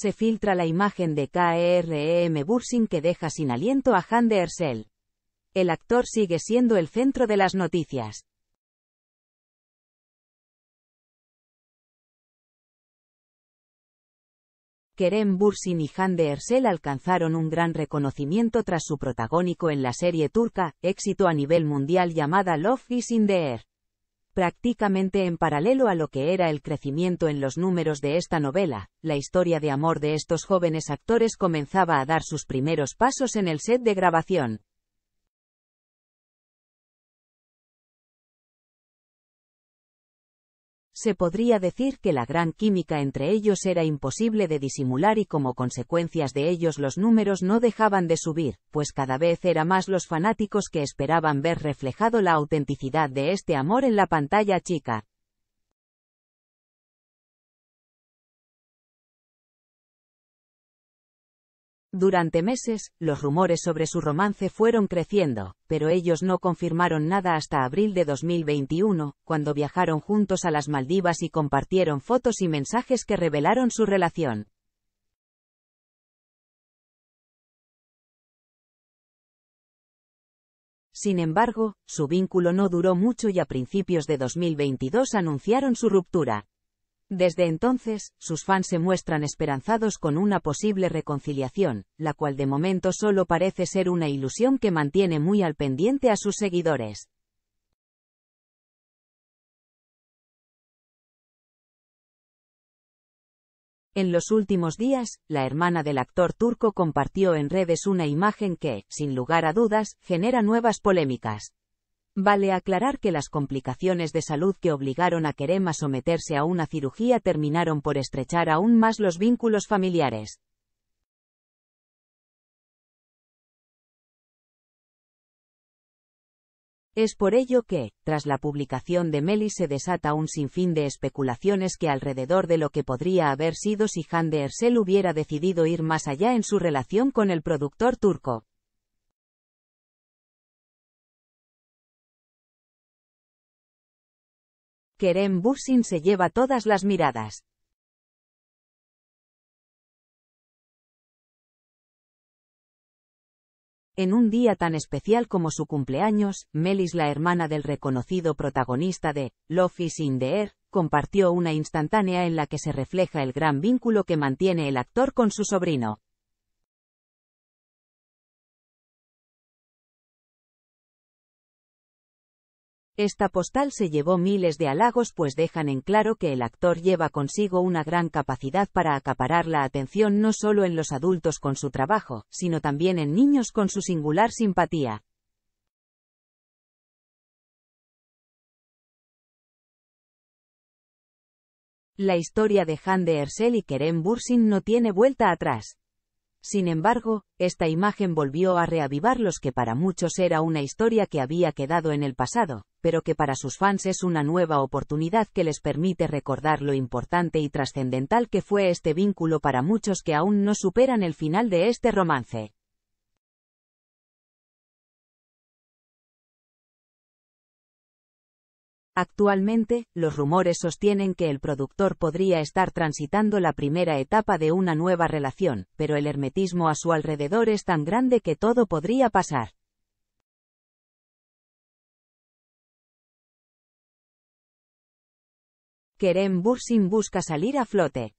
se filtra la imagen de Kerem Bursin que deja sin aliento a Han de Ersel. El actor sigue siendo el centro de las noticias. Kerem Bursin y Han de Ersel alcanzaron un gran reconocimiento tras su protagónico en la serie turca, éxito a nivel mundial llamada Love is in the Air prácticamente en paralelo a lo que era el crecimiento en los números de esta novela, la historia de amor de estos jóvenes actores comenzaba a dar sus primeros pasos en el set de grabación. se podría decir que la gran química entre ellos era imposible de disimular y como consecuencias de ellos los números no dejaban de subir, pues cada vez era más los fanáticos que esperaban ver reflejado la autenticidad de este amor en la pantalla chica. Durante meses, los rumores sobre su romance fueron creciendo, pero ellos no confirmaron nada hasta abril de 2021, cuando viajaron juntos a las Maldivas y compartieron fotos y mensajes que revelaron su relación. Sin embargo, su vínculo no duró mucho y a principios de 2022 anunciaron su ruptura. Desde entonces, sus fans se muestran esperanzados con una posible reconciliación, la cual de momento solo parece ser una ilusión que mantiene muy al pendiente a sus seguidores. En los últimos días, la hermana del actor turco compartió en redes una imagen que, sin lugar a dudas, genera nuevas polémicas. Vale aclarar que las complicaciones de salud que obligaron a Kerem a someterse a una cirugía terminaron por estrechar aún más los vínculos familiares. Es por ello que, tras la publicación de Meli se desata un sinfín de especulaciones que alrededor de lo que podría haber sido si Han de Ersel hubiera decidido ir más allá en su relación con el productor turco. Kerem Bursin se lleva todas las miradas. En un día tan especial como su cumpleaños, Melis, la hermana del reconocido protagonista de Love is in the Air, compartió una instantánea en la que se refleja el gran vínculo que mantiene el actor con su sobrino. Esta postal se llevó miles de halagos pues dejan en claro que el actor lleva consigo una gran capacidad para acaparar la atención no solo en los adultos con su trabajo, sino también en niños con su singular simpatía. La historia de Han de Ersel y Kerem Bursin no tiene vuelta atrás. Sin embargo, esta imagen volvió a reavivar los que para muchos era una historia que había quedado en el pasado, pero que para sus fans es una nueva oportunidad que les permite recordar lo importante y trascendental que fue este vínculo para muchos que aún no superan el final de este romance. Actualmente, los rumores sostienen que el productor podría estar transitando la primera etapa de una nueva relación, pero el hermetismo a su alrededor es tan grande que todo podría pasar. Kerem Bursin busca salir a flote.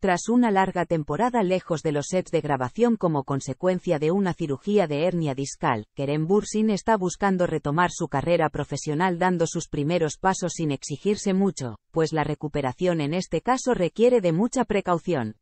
tras una larga temporada lejos de los sets de grabación como consecuencia de una cirugía de hernia discal, Kerem Bursin está buscando retomar su carrera profesional dando sus primeros pasos sin exigirse mucho, pues la recuperación en este caso requiere de mucha precaución.